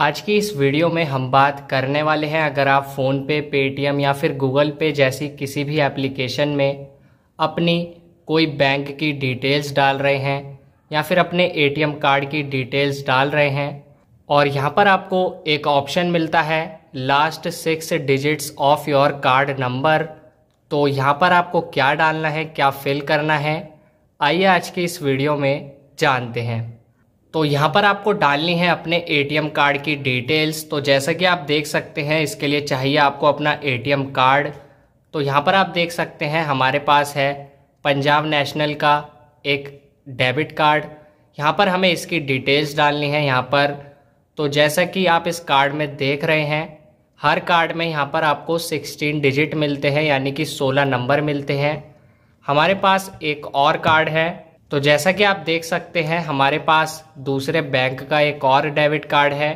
आज की इस वीडियो में हम बात करने वाले हैं अगर आप फ़ोन पे पेटीएम या फिर गूगल पे जैसी किसी भी एप्लीकेशन में अपनी कोई बैंक की डिटेल्स डाल रहे हैं या फिर अपने एटीएम कार्ड की डिटेल्स डाल रहे हैं और यहाँ पर आपको एक ऑप्शन मिलता है last six digits of your card number तो यहाँ पर आपको क्या डालना है क्या फिल करना है आइए आज की इस वीडियो में जानते हैं तो यहाँ पर आपको डालनी है अपने एटीएम कार्ड की डिटेल्स तो जैसा कि आप देख सकते हैं इसके लिए चाहिए आपको अपना एटीएम कार्ड तो यहाँ पर आप देख सकते हैं हमारे पास है पंजाब नेशनल का एक डेबिट कार्ड यहाँ पर हमें इसकी डिटेल्स डालनी है यहाँ पर तो जैसा कि आप इस कार्ड में देख रहे हैं हर कार्ड में यहाँ पर आपको 16 डिजिट मिलते हैं यानी कि 16 नंबर मिलते हैं हमारे पास एक और कार्ड है तो जैसा कि आप देख सकते हैं हमारे पास दूसरे बैंक का एक और डेबिट कार्ड है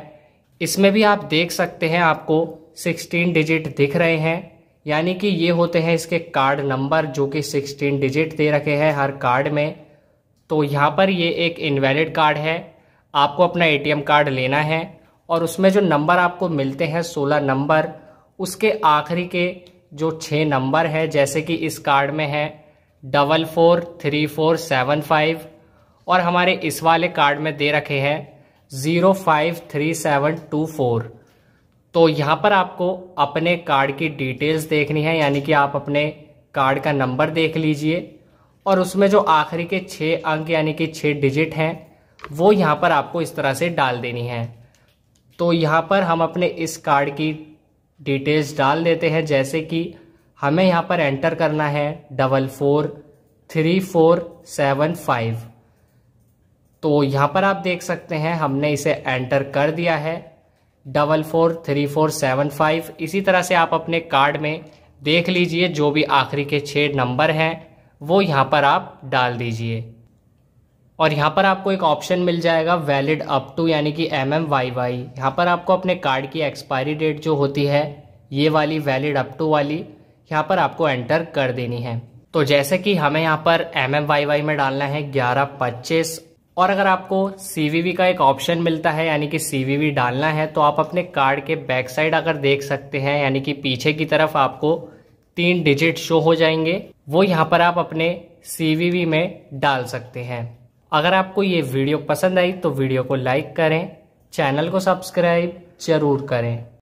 इसमें भी आप देख सकते हैं आपको 16 डिजिट दिख रहे हैं यानी कि ये होते हैं इसके कार्ड नंबर जो कि 16 डिजिट दे रखे हैं हर कार्ड में तो यहाँ पर ये एक इनवैलिड कार्ड है आपको अपना एटीएम कार्ड लेना है और उसमें जो नंबर आपको मिलते हैं सोलह नंबर उसके आखिरी के जो छः नंबर है जैसे कि इस कार्ड में है double four three four seven five और हमारे इस वाले कार्ड में दे रखे हैं zero five three seven two four तो यहाँ पर आपको अपने कार्ड की डिटेल्स देखनी है यानी कि आप अपने कार्ड का नंबर देख लीजिए और उसमें जो आखिरी के छः अंक यानी कि छः डिजिट हैं वो यहाँ पर आपको इस तरह से डाल देनी है तो यहाँ पर हम अपने इस कार्ड की डिटेल्स डाल देते हैं जैसे कि हमें यहाँ पर एंटर करना है double four three four seven five तो यहाँ पर आप देख सकते हैं हमने इसे एंटर कर दिया है double four three four seven five इसी तरह से आप अपने कार्ड में देख लीजिए जो भी आखिरी के छः नंबर हैं वो यहाँ पर आप डाल दीजिए और यहाँ पर आपको एक ऑप्शन मिल जाएगा वैलिड अप टू यानी कि एम एम वाई वाई यहाँ पर आपको अपने कार्ड की एक्सपायरी डेट जो होती है ये वाली वैलिड अप टू वाली यहाँ पर आपको एंटर कर देनी है तो जैसे कि हमें यहाँ पर एम एम वाई वाई में डालना है ग्यारह पच्चीस और अगर आपको सीवीवी का एक ऑप्शन मिलता है यानी कि सीवीवी डालना है तो आप अपने कार्ड के बैक साइड अगर देख सकते हैं यानी कि पीछे की तरफ आपको तीन डिजिट शो हो जाएंगे वो यहाँ पर आप अपने सीवीवी में डाल सकते हैं अगर आपको ये वीडियो पसंद आई तो वीडियो को लाइक करें चैनल को सब्सक्राइब जरूर करें